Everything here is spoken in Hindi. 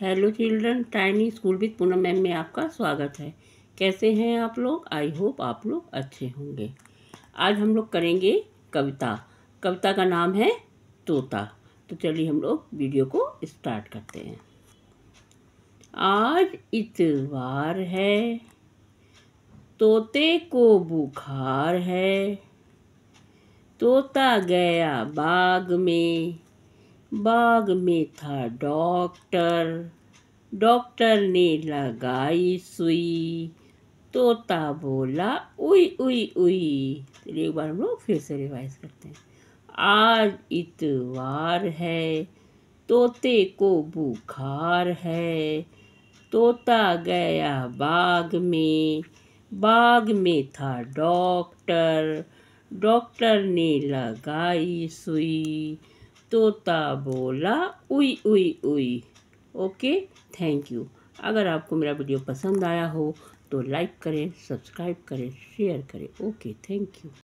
hello children tiny school with Poonam ma'am में आपका स्वागत है कैसे हैं आप लोग आई होप आप लोग अच्छे होंगे आज हम लोग करेंगे कविता कविता का नाम है तोता तो चलिए हम लोग वीडियो को स्टार्ट करते हैं आज इतवार है तोते को बुखार है तोता गया बाग में बाग में था डॉक्टर डॉक्टर ने लगाई सुई तोता बोला उई उई उई एक बार हम लोग फिर से रिवाइज करते हैं आज इतवार है तोते को बुखार है तोता गया बाग में बाग में था डॉक्टर डॉक्टर ने लगाई सुई तोता बोला उई उई उई ओके थैंक यू अगर आपको मेरा वीडियो पसंद आया हो तो लाइक करें सब्सक्राइब करें शेयर करें ओके थैंक यू